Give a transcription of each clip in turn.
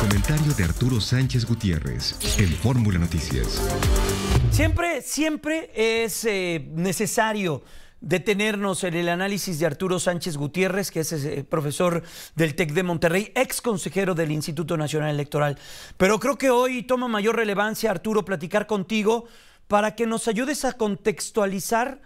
comentario de Arturo Sánchez Gutiérrez en Fórmula Noticias. Siempre, siempre es eh, necesario detenernos en el análisis de Arturo Sánchez Gutiérrez, que es eh, profesor del TEC de Monterrey, ex consejero del Instituto Nacional Electoral. Pero creo que hoy toma mayor relevancia, Arturo, platicar contigo para que nos ayudes a contextualizar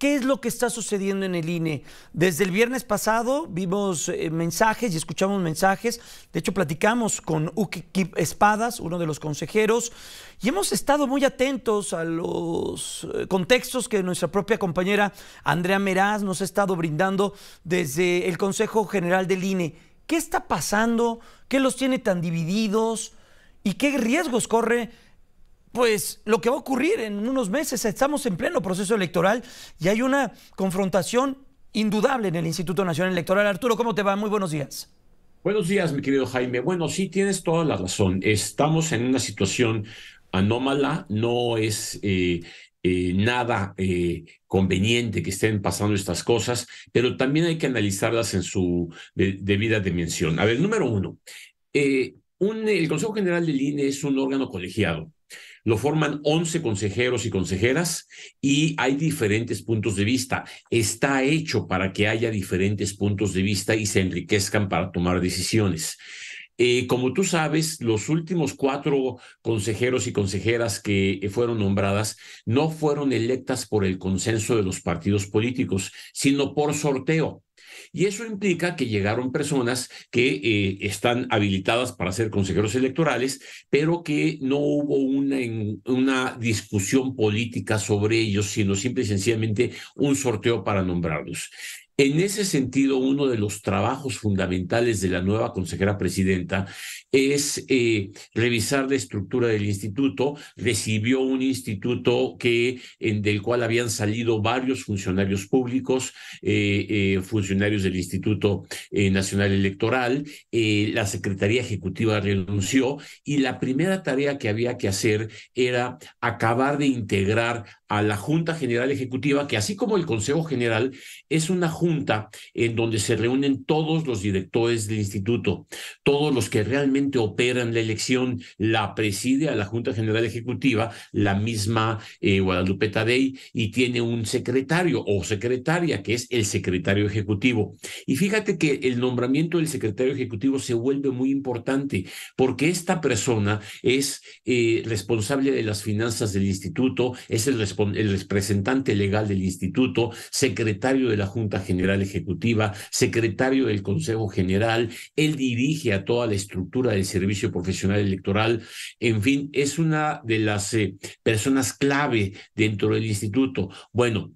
¿Qué es lo que está sucediendo en el INE? Desde el viernes pasado vimos eh, mensajes y escuchamos mensajes. De hecho, platicamos con Uki Espadas, uno de los consejeros, y hemos estado muy atentos a los eh, contextos que nuestra propia compañera Andrea Meraz nos ha estado brindando desde el Consejo General del INE. ¿Qué está pasando? ¿Qué los tiene tan divididos? ¿Y qué riesgos corre pues lo que va a ocurrir en unos meses, estamos en pleno proceso electoral y hay una confrontación indudable en el Instituto Nacional Electoral. Arturo, ¿cómo te va? Muy buenos días. Buenos días, mi querido Jaime. Bueno, sí, tienes toda la razón. Estamos en una situación anómala, no es eh, eh, nada eh, conveniente que estén pasando estas cosas, pero también hay que analizarlas en su debida dimensión. A ver, número uno, el Consejo General del INE es un órgano colegiado lo forman 11 consejeros y consejeras y hay diferentes puntos de vista. Está hecho para que haya diferentes puntos de vista y se enriquezcan para tomar decisiones. Eh, como tú sabes, los últimos cuatro consejeros y consejeras que fueron nombradas no fueron electas por el consenso de los partidos políticos, sino por sorteo. Y eso implica que llegaron personas que eh, están habilitadas para ser consejeros electorales, pero que no hubo una, una discusión política sobre ellos, sino simple y sencillamente un sorteo para nombrarlos. En ese sentido, uno de los trabajos fundamentales de la nueva consejera presidenta es eh, revisar la estructura del instituto. Recibió un instituto que, del cual habían salido varios funcionarios públicos, eh, eh, funcionarios del Instituto Nacional Electoral. la Secretaría Ejecutiva renunció y la primera tarea que había que hacer era acabar de integrar a la Junta General Ejecutiva, que así como el Consejo General, es una junta en donde se reúnen todos los directores del instituto, todos los que realmente operan la elección, la preside a la Junta General Ejecutiva, la misma eh, Guadalupe Tadei, y tiene un secretario o secretaria, que es el secretario ejecutivo. Y fíjate que el nombramiento del secretario ejecutivo se vuelve muy importante, porque esta persona es eh, responsable de las finanzas del instituto, es el responsable el representante legal del instituto, secretario de la Junta General Ejecutiva, secretario del Consejo General, él dirige a toda la estructura del Servicio Profesional Electoral, en fin, es una de las eh, personas clave dentro del instituto. Bueno,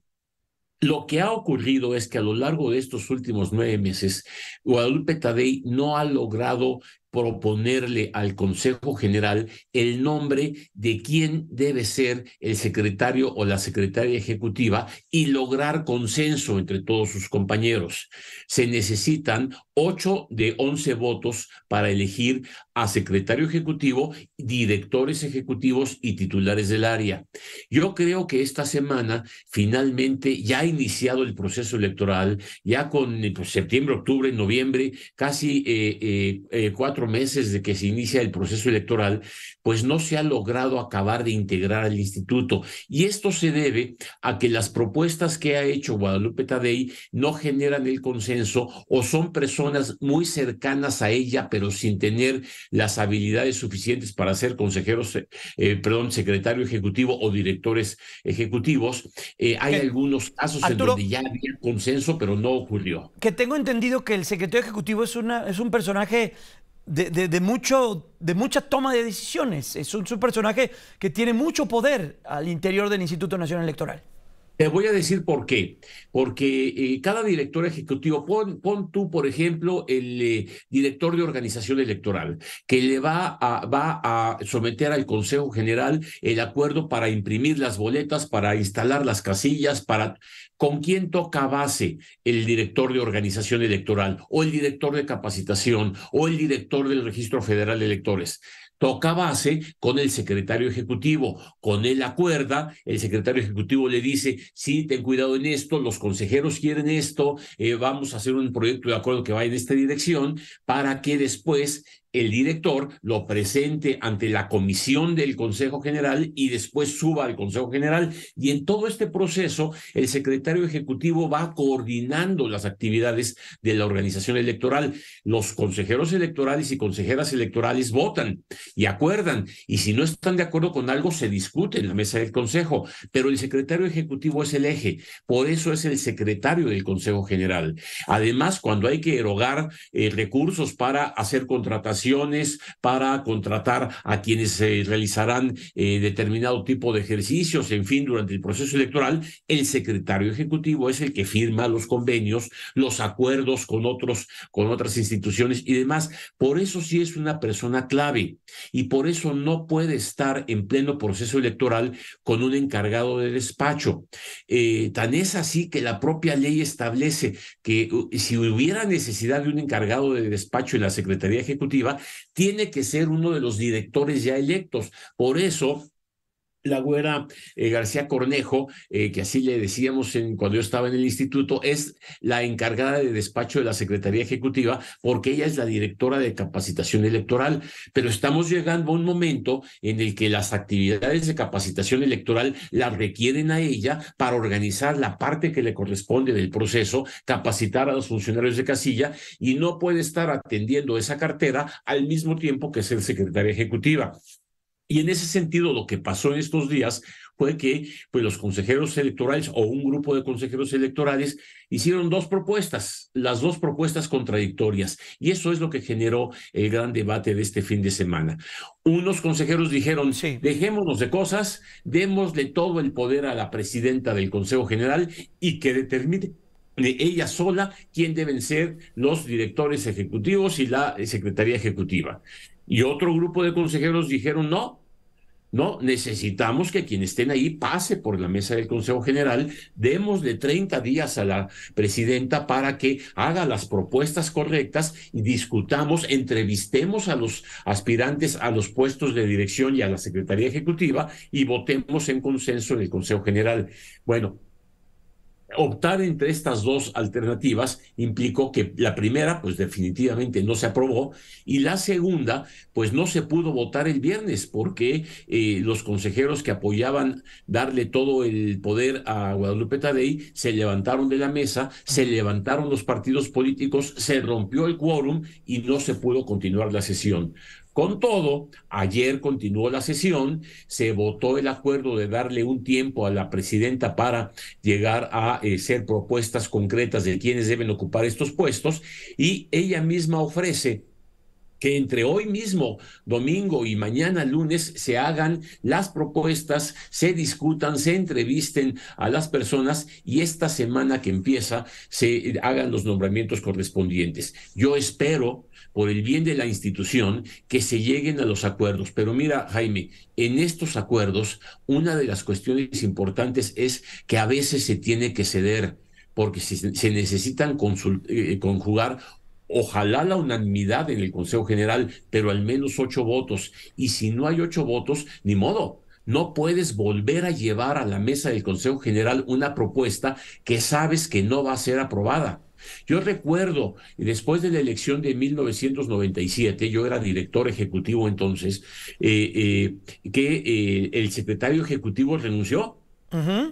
lo que ha ocurrido es que a lo largo de estos últimos nueve meses, Guadalupe Tadei no ha logrado proponerle al Consejo General el nombre de quién debe ser el secretario o la secretaria ejecutiva y lograr consenso entre todos sus compañeros. Se necesitan 8 de 11 votos para elegir a secretario ejecutivo, directores ejecutivos y titulares del área. Yo creo que esta semana finalmente ya ha iniciado el proceso electoral, ya con pues, septiembre, octubre, noviembre, casi eh, eh, eh, cuatro meses de que se inicia el proceso electoral, pues no se ha logrado acabar de integrar al instituto. Y esto se debe a que las propuestas que ha hecho Guadalupe Tadei no generan el consenso o son muy cercanas a ella, pero sin tener las habilidades suficientes para ser consejeros, eh, eh, perdón, secretario ejecutivo o directores ejecutivos. Eh, hay algunos casos en donde ya había consenso, pero no ocurrió. Que tengo entendido que el secretario ejecutivo es, una, es un personaje de, mucho, de mucha toma de decisiones. Es un, es un personaje que tiene mucho poder al interior del Instituto Nacional Electoral. Te voy a decir por qué. Porque eh, cada director ejecutivo, pon, tú, por ejemplo, el eh, director de organización electoral, que le va a, va a someter al Consejo General el acuerdo para imprimir las boletas, para instalar las casillas, para con quién toca base el director de organización electoral o el director de capacitación o el director del Registro Federal de Electores toca base con el secretario ejecutivo, con él acuerda, el secretario ejecutivo le dice, sí, ten cuidado en esto, los consejeros quieren esto, eh, vamos a hacer un proyecto de acuerdo que va en esta dirección, para que después el director lo presente ante la comisión del Consejo General y después suba al Consejo General. Y en todo este proceso, el secretario ejecutivo va coordinando las actividades de la organización electoral. Los consejeros electorales y consejeras electorales votan y acuerdan. Y si no están de acuerdo con algo, se discute en la mesa del Consejo. Pero el secretario ejecutivo es el eje. Por eso es el secretario del Consejo General. Además, cuando hay que erogar eh, recursos para hacer contratación para contratar a quienes realizarán eh, determinado tipo de ejercicios, en fin, durante el proceso electoral, el secretario ejecutivo es el que firma los convenios, los acuerdos con otros, con otras instituciones y demás. Por eso sí es una persona clave y por eso no puede estar en pleno proceso electoral con un encargado de despacho. Eh, tan es así que la propia ley establece que uh, si hubiera necesidad de un encargado de despacho en la Secretaría Ejecutiva, tiene que ser uno de los directores ya electos. Por eso la güera eh, García Cornejo, eh, que así le decíamos en, cuando yo estaba en el instituto, es la encargada de despacho de la Secretaría Ejecutiva porque ella es la directora de capacitación electoral. Pero estamos llegando a un momento en el que las actividades de capacitación electoral la requieren a ella para organizar la parte que le corresponde del proceso, capacitar a los funcionarios de casilla y no puede estar atendiendo esa cartera al mismo tiempo que ser secretaria ejecutiva. Y en ese sentido, lo que pasó en estos días fue que pues, los consejeros electorales o un grupo de consejeros electorales hicieron dos propuestas, las dos propuestas contradictorias. Y eso es lo que generó el gran debate de este fin de semana. Unos consejeros dijeron, dejémonos de cosas, démosle todo el poder a la presidenta del Consejo General y que determine ella sola quién deben ser los directores ejecutivos y la Secretaría Ejecutiva. Y otro grupo de consejeros dijeron, no, no, necesitamos que quien estén ahí pase por la mesa del Consejo General, de 30 días a la presidenta para que haga las propuestas correctas y discutamos, entrevistemos a los aspirantes a los puestos de dirección y a la Secretaría Ejecutiva y votemos en consenso en el Consejo General. Bueno, optar entre estas dos alternativas implicó que la primera, pues definitivamente no se aprobó, y la segunda, pues no se pudo votar el viernes, porque eh, los consejeros que apoyaban darle todo el poder a Guadalupe Tadei se levantaron de la mesa, se levantaron los partidos políticos, se rompió el quórum y no se pudo continuar la sesión. Con todo, ayer continuó la sesión, se votó el acuerdo de darle un tiempo a la presidenta para llegar a hacer eh, ser propuestas concretas de quienes deben ocupar estos puestos y ella misma ofrece que entre hoy mismo, domingo y mañana lunes, se hagan las propuestas, se discutan, se entrevisten a las personas y esta semana que empieza se hagan los nombramientos correspondientes. Yo espero, por el bien de la institución, que se lleguen a los acuerdos. Pero mira, Jaime, en estos acuerdos, una de las cuestiones importantes es que a veces se tiene que ceder porque se, necesitan eh, conjugar ojalá la unanimidad en el Consejo General, pero al menos ocho votos. Y si no hay ocho votos, ni modo. No puedes volver a llevar a la mesa del Consejo General una propuesta que sabes que no va a ser aprobada. Yo recuerdo, después de la elección de 1997, yo era director ejecutivo entonces, eh, eh, que eh, el secretario ejecutivo renunció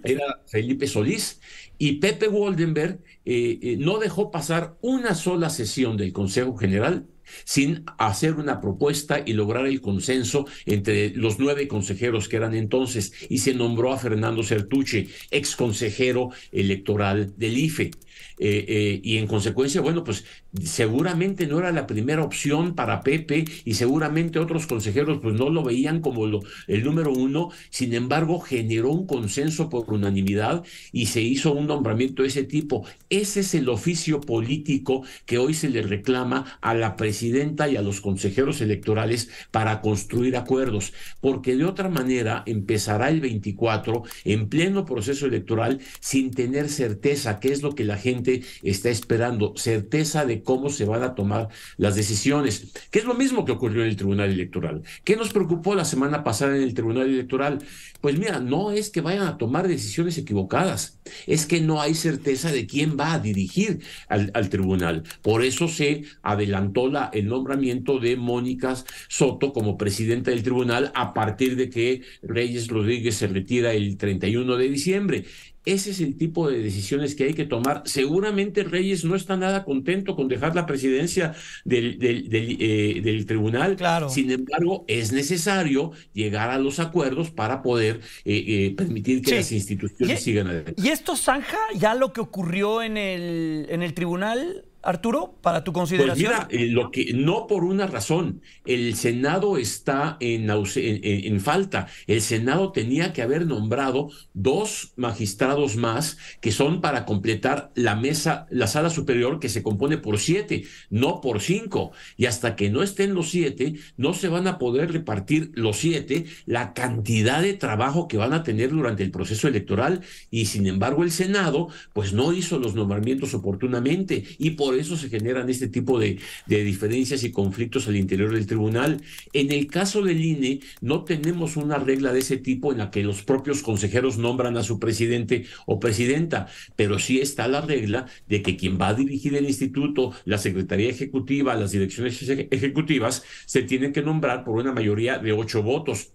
era Felipe Solís, y Pepe Waldenberg eh, eh, no dejó pasar una sola sesión del Consejo General sin hacer una propuesta y lograr el consenso entre los nueve consejeros que eran entonces, y se nombró a Fernando Sertuche, ex consejero electoral del IFE. Eh, eh, y en consecuencia, bueno, pues seguramente no era la primera opción para Pepe y seguramente otros consejeros pues no lo veían como el número uno, sin embargo generó un consenso por unanimidad y se hizo un nombramiento de ese tipo. Ese es el oficio político que hoy se le reclama a la presidenta y a los consejeros electorales para construir acuerdos, porque de otra manera empezará el 24 en pleno proceso electoral sin tener certeza qué es lo que la gente está esperando certeza de cómo se van a tomar las decisiones, que es lo mismo que ocurrió en el Tribunal Electoral. ¿Qué nos preocupó la semana pasada en el Tribunal Electoral? Pues mira, no es que vayan a tomar decisiones equivocadas, es que no hay certeza de quién va a dirigir al, tribunal. Por eso se adelantó el nombramiento de Mónica Soto como presidenta del tribunal a partir de que Reyes Rodríguez se retira el 31 de diciembre. Ese es el tipo de decisiones que hay que tomar. Seguramente Reyes no está nada contento con dejar la presidencia del, del, eh, tribunal. Claro. Sin embargo, es necesario llegar a los acuerdos para poder eh, eh, permitir que las instituciones sigan adelante. ¿Y esto zanja ya lo que ocurrió en el, en el tribunal? Arturo, para tu pues consideración. mira, eh, lo que, no por una razón. El Senado está en, en, falta. El Senado tenía que haber nombrado dos magistrados más que son para completar la mesa, la sala superior que se compone por siete, no por cinco. Y hasta que no estén los siete, no se van a poder repartir los siete la cantidad de trabajo que van a tener durante el proceso electoral. Y sin embargo, el Senado, pues no hizo los nombramientos oportunamente. Y por por eso se generan este tipo de, diferencias y conflictos al interior del tribunal. En el caso del INE, no tenemos una regla de ese tipo en la que los propios consejeros nombran a su presidente o presidenta, pero sí está la regla de que quien va a dirigir el instituto, la Secretaría Ejecutiva, las direcciones ejecutivas, se tienen que nombrar por una mayoría de ocho votos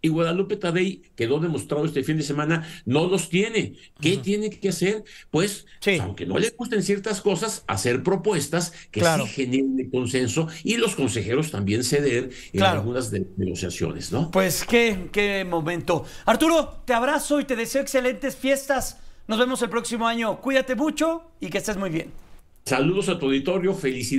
y Guadalupe Tadei quedó demostrado este fin de semana, no los tiene. ¿Qué tiene que hacer? Pues, pues, aunque no le gusten ciertas cosas, hacer propuestas que sí generen consenso y los consejeros también ceder en algunas negociaciones, ¿no? Pues qué, qué momento. Arturo, te abrazo y te deseo excelentes fiestas. Nos vemos el próximo año. Cuídate mucho y que estés muy bien. Saludos a tu auditorio, felicidades.